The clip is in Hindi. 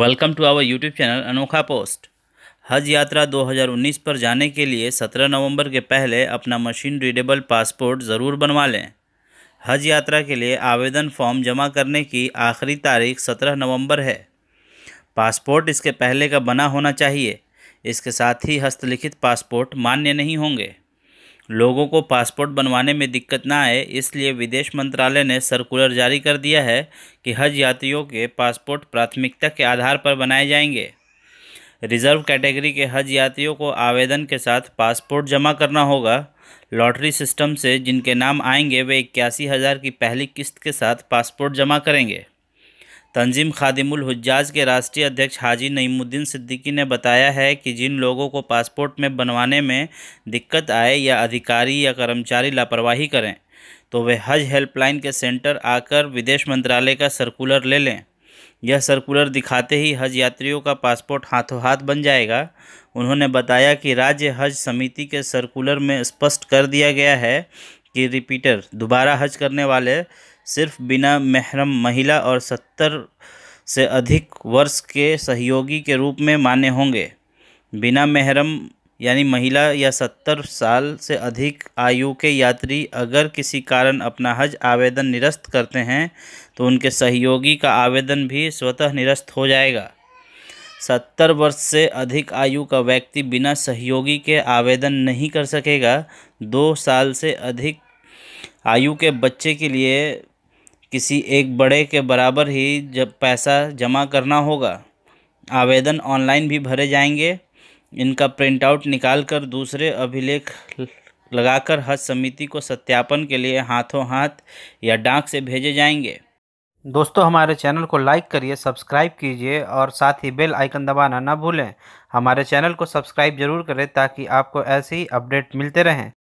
welcome to our YouTube channel अनोखा पोस्ट हज यात्रा 2019 पर जाने के लिए 17 नवंबर के पहले अपना मशीन रीडेबल पासपोर्ट ज़रूर बनवा लें हज यात्रा के लिए आवेदन फॉर्म जमा करने की आखिरी तारीख 17 नवंबर है पासपोर्ट इसके पहले का बना होना चाहिए इसके साथ ही हस्तलिखित पासपोर्ट मान्य नहीं होंगे लोगों को पासपोर्ट बनवाने में दिक्कत ना आए इसलिए विदेश मंत्रालय ने सर्कुलर जारी कर दिया है कि हज यात्रियों के पासपोर्ट प्राथमिकता के आधार पर बनाए जाएंगे रिजर्व कैटेगरी के हज यात्रियों को आवेदन के साथ पासपोर्ट जमा करना होगा लॉटरी सिस्टम से जिनके नाम आएंगे वे इक्यासी हज़ार की पहली किस्त के साथ पासपोर्ट जमा करेंगे तंजीम खादिमुल हुज्जाज के राष्ट्रीय अध्यक्ष हाजी नईमुद्दीन सिद्दीकी ने बताया है कि जिन लोगों को पासपोर्ट में बनवाने में दिक्कत आए या अधिकारी या कर्मचारी लापरवाही करें तो वे हज हेल्पलाइन के सेंटर आकर विदेश मंत्रालय का सर्कुलर ले लें यह सर्कुलर दिखाते ही हज यात्रियों का पासपोर्ट हाथों हाथ बन जाएगा उन्होंने बताया कि राज्य हज समिति के सर्कुलर में स्पष्ट कर दिया गया है कि रिपीटर दोबारा हज करने वाले सिर्फ बिना महरम महिला और सत्तर से अधिक वर्ष के सहयोगी के रूप में माने होंगे बिना महरम यानी महिला या सत्तर साल से अधिक आयु के यात्री अगर किसी कारण अपना हज आवेदन निरस्त करते हैं तो उनके सहयोगी का आवेदन भी स्वतः निरस्त हो जाएगा सत्तर वर्ष से अधिक आयु का व्यक्ति बिना सहयोगी के आवेदन नहीं कर सकेगा दो साल से अधिक आयु के बच्चे के लिए किसी एक बड़े के बराबर ही जब पैसा जमा करना होगा आवेदन ऑनलाइन भी भरे जाएंगे इनका प्रिंटआउट निकाल कर दूसरे अभिलेख लगाकर हज समिति को सत्यापन के लिए हाथों हाथ या डाक से भेजे जाएंगे दोस्तों हमारे चैनल को लाइक करिए सब्सक्राइब कीजिए और साथ ही बेल आइकन दबाना ना भूलें हमारे चैनल को सब्सक्राइब जरूर करें ताकि आपको ऐसे ही अपडेट मिलते रहें